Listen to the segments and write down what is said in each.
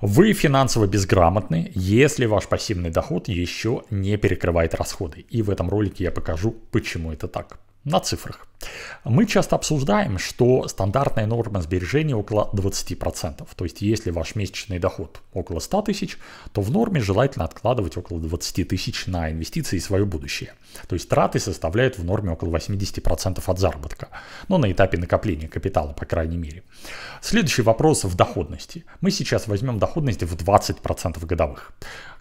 Вы финансово безграмотны, если ваш пассивный доход еще не перекрывает расходы. И в этом ролике я покажу, почему это так на цифрах. Мы часто обсуждаем, что стандартная норма сбережения около 20%. То есть если ваш месячный доход около 100 тысяч, то в норме желательно откладывать около 20 тысяч на инвестиции и свое будущее. То есть траты составляют в норме около 80% от заработка. Но на этапе накопления капитала, по крайней мере. Следующий вопрос в доходности. Мы сейчас возьмем доходность в 20% годовых.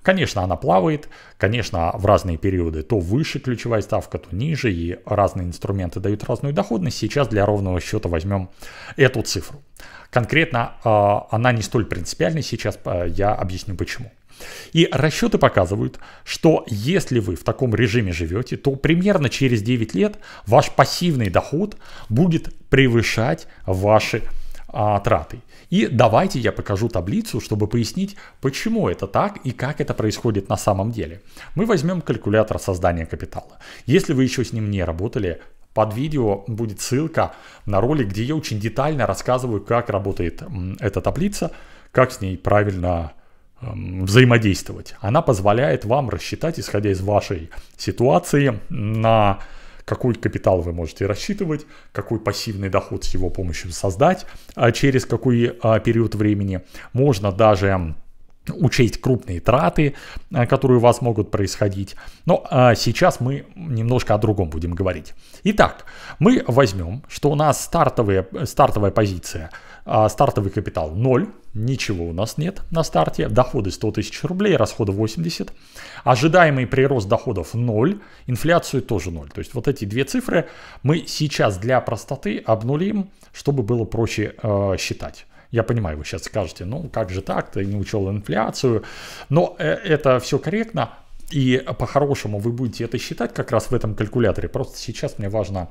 Конечно, она плавает, конечно, в разные периоды то выше ключевая ставка, то ниже, и разные инструменты дают разную доходность. Сейчас для ровного счета возьмем эту цифру. Конкретно а, она не столь принципиальна сейчас, а, я объясню почему. И расчеты показывают, что если вы в таком режиме живете, то примерно через 9 лет ваш пассивный доход будет превышать ваши а, И давайте я покажу таблицу, чтобы пояснить, почему это так и как это происходит на самом деле. Мы возьмем калькулятор создания капитала. Если вы еще с ним не работали, под видео будет ссылка на ролик, где я очень детально рассказываю, как работает эта таблица, как с ней правильно эм, взаимодействовать. Она позволяет вам рассчитать, исходя из вашей ситуации, на какой капитал вы можете рассчитывать, какой пассивный доход с его помощью создать, а через какой а, период времени. Можно даже учесть крупные траты, а, которые у вас могут происходить. Но а, сейчас мы немножко о другом будем говорить. Итак, мы возьмем, что у нас стартовые, стартовая позиция, стартовый капитал 0, Ничего у нас нет на старте. Доходы 100 тысяч рублей, расходы 80. Ожидаемый прирост доходов 0. Инфляцию тоже 0. То есть вот эти две цифры мы сейчас для простоты обнулим, чтобы было проще э, считать. Я понимаю, вы сейчас скажете, ну как же так, ты не учел инфляцию. Но э, это все корректно. И по-хорошему вы будете это считать как раз в этом калькуляторе. Просто сейчас мне важно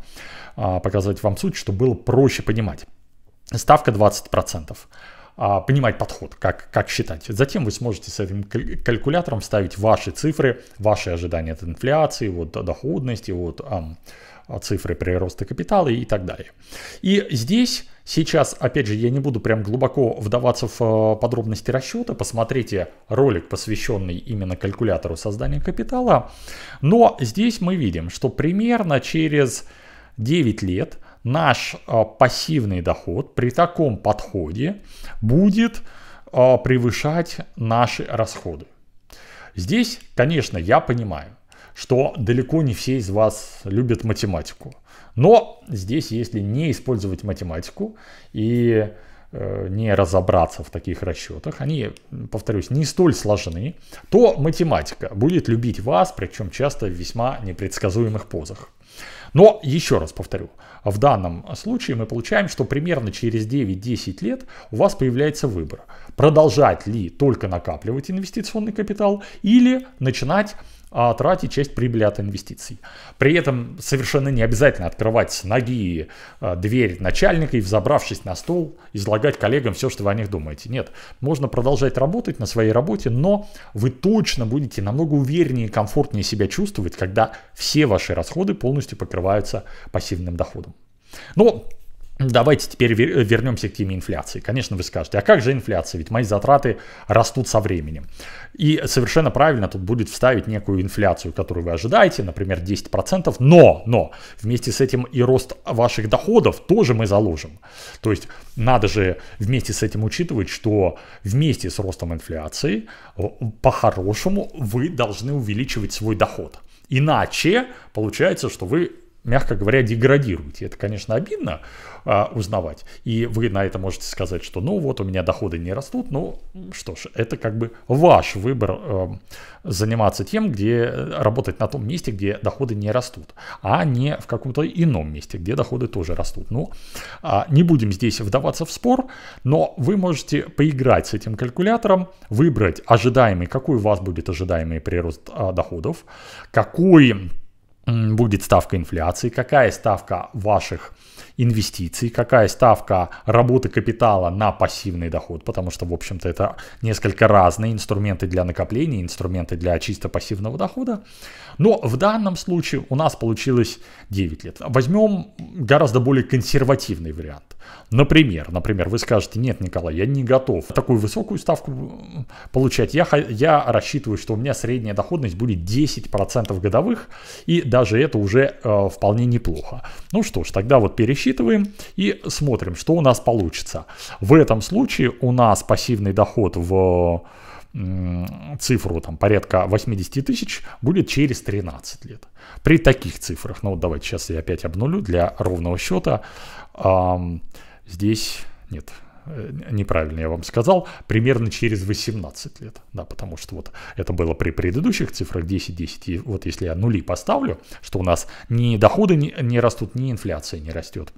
а, показать вам суть, чтобы было проще понимать. Ставка 20% а, понимать подход, как, как считать. Затем вы сможете с этим калькулятором ставить ваши цифры, ваши ожидания от инфляции, вот, доходности, вот, а, цифры прироста капитала и так далее. И здесь сейчас, опять же, я не буду прям глубоко вдаваться в а, подробности расчета, посмотрите ролик, посвященный именно калькулятору создания капитала, но здесь мы видим, что примерно через 9 лет – наш а, пассивный доход при таком подходе будет а, превышать наши расходы. Здесь, конечно, я понимаю, что далеко не все из вас любят математику. Но здесь, если не использовать математику и э, не разобраться в таких расчетах, они, повторюсь, не столь сложны, то математика будет любить вас, причем часто в весьма непредсказуемых позах. Но, еще раз повторю, в данном случае мы получаем, что примерно через 9-10 лет у вас появляется выбор. Продолжать ли только накапливать инвестиционный капитал или начинать а, тратить часть прибыли от инвестиций. При этом совершенно не обязательно открывать с ноги а, дверь начальника и, взобравшись на стол, излагать коллегам все, что вы о них думаете. Нет, можно продолжать работать на своей работе, но вы точно будете намного увереннее и комфортнее себя чувствовать, когда все ваши расходы полностью покрываются покрываются пассивным доходом. Ну, Давайте теперь вернемся к теме инфляции. Конечно, вы скажете, а как же инфляция? Ведь мои затраты растут со временем. И совершенно правильно тут будет вставить некую инфляцию, которую вы ожидаете, например, 10%, но, но вместе с этим и рост ваших доходов тоже мы заложим. То есть надо же вместе с этим учитывать, что вместе с ростом инфляции по-хорошему вы должны увеличивать свой доход. Иначе получается, что вы мягко говоря, деградируете. Это, конечно, обидно а, узнавать. И вы на это можете сказать, что ну вот у меня доходы не растут. Ну что ж, это как бы ваш выбор э, заниматься тем, где э, работать на том месте, где доходы не растут, а не в каком-то ином месте, где доходы тоже растут. Ну, а, не будем здесь вдаваться в спор, но вы можете поиграть с этим калькулятором, выбрать ожидаемый, какой у вас будет ожидаемый прирост а, доходов, какой будет ставка инфляции, какая ставка ваших инвестиций, какая ставка работы капитала на пассивный доход, потому что, в общем-то, это несколько разные инструменты для накопления, инструменты для чисто пассивного дохода. Но в данном случае у нас получилось 9 лет. Возьмем гораздо более консервативный вариант. Например, например, вы скажете, нет, Николай, я не готов такую высокую ставку э, получать. Я, я рассчитываю, что у меня средняя доходность будет 10% годовых, и даже это уже э, вполне неплохо. Ну что ж, тогда вот пересчитываем и смотрим, что у нас получится. В этом случае у нас пассивный доход в цифру там порядка 80 тысяч будет через 13 лет. При таких цифрах, ну вот давайте сейчас я опять обнулю для ровного счета. Эм, здесь нет, Э, неправильно я вам сказал, примерно через 18 лет. Да, потому что вот это было при предыдущих цифрах 10, 10. И вот если я нули поставлю, что у нас ни доходы не, не растут, ни инфляция не растет.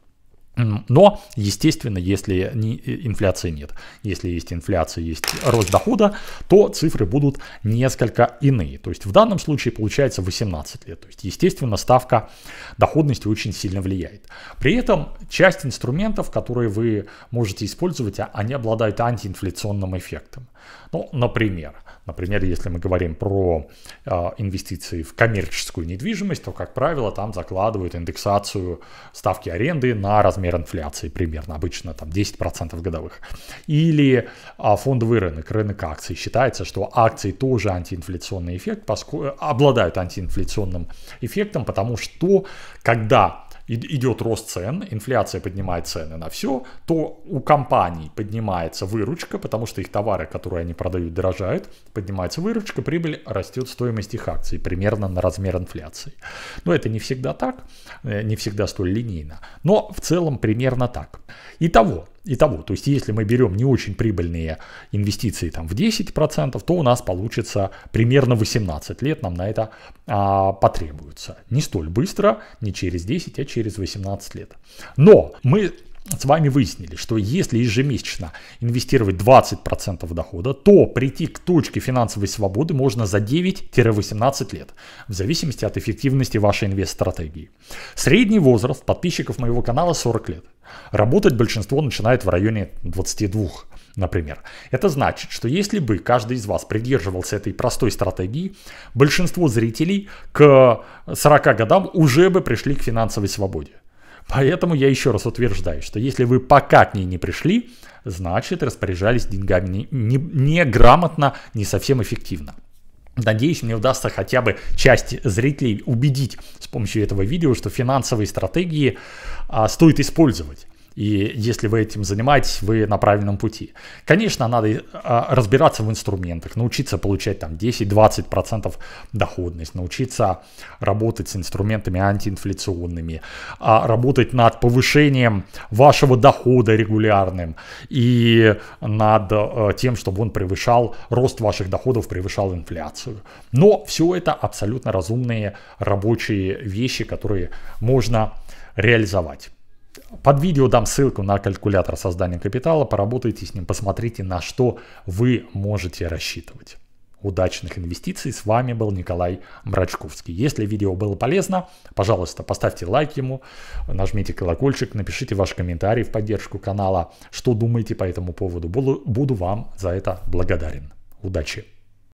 Но, естественно, если не, э, инфляции нет, если есть инфляция, есть рост дохода, то цифры будут несколько иные. То есть в данном случае получается 18 лет. То есть, естественно, ставка доходности очень сильно влияет. При этом часть инструментов, которые вы можете использовать, а, они обладают антиинфляционным эффектом. Ну, например, например, если мы говорим про э, инвестиции в коммерческую недвижимость, то, как правило, там закладывают индексацию ставки аренды на размер размер инфляции примерно, обычно там 10% годовых. Или а, фондовый рынок, рынок акций. Считается, что акции тоже антиинфляционный эффект, поскольку обладают антиинфляционным эффектом, потому что когда идет рост цен, инфляция поднимает цены на все, то у компаний поднимается выручка, потому что их товары, которые они продают, дорожают, поднимается выручка, прибыль растет стоимость их акций примерно на размер инфляции. Но это не всегда так, э, не всегда столь линейно, но в целом примерно так. Итого, Итого, то есть если мы берем не очень прибыльные инвестиции там, в 10%, то у нас получится примерно 18 лет нам на это а, потребуется. Не столь быстро, не через 10, а через 18 лет. Но мы с вами выяснили, что если ежемесячно инвестировать 20% дохода, то прийти к точке финансовой свободы можно за 9-18 лет, в зависимости от эффективности вашей инвест-стратегии. Средний возраст подписчиков моего канала 40 лет. Работать большинство начинает в районе 22, например. Это значит, что если бы каждый из вас придерживался этой простой стратегии, большинство зрителей к 40 годам уже бы пришли к финансовой свободе. Поэтому я еще раз утверждаю, что если вы пока к ней не пришли, значит распоряжались деньгами неграмотно, не, не совсем эффективно. Надеюсь, мне удастся хотя бы часть зрителей убедить с помощью этого видео, что финансовые стратегии а, стоит использовать. И если вы этим занимаетесь, вы на правильном пути. Конечно, надо а, разбираться в инструментах, научиться получать там 10-20% доходность, научиться работать с инструментами антиинфляционными, а, работать над повышением вашего дохода регулярным и над э, тем, чтобы он превышал, рост ваших доходов превышал инфляцию. Но все это абсолютно разумные рабочие вещи, которые можно реализовать. Под видео дам ссылку на калькулятор создания капитала, поработайте с ним, посмотрите, на что вы можете рассчитывать. Удачных инвестиций, с вами был Николай Мрачковский. Если видео было полезно, пожалуйста, поставьте лайк ему, нажмите колокольчик, напишите ваш комментарий в поддержку канала, что думаете по этому поводу. Буду, буду вам за это благодарен. Удачи!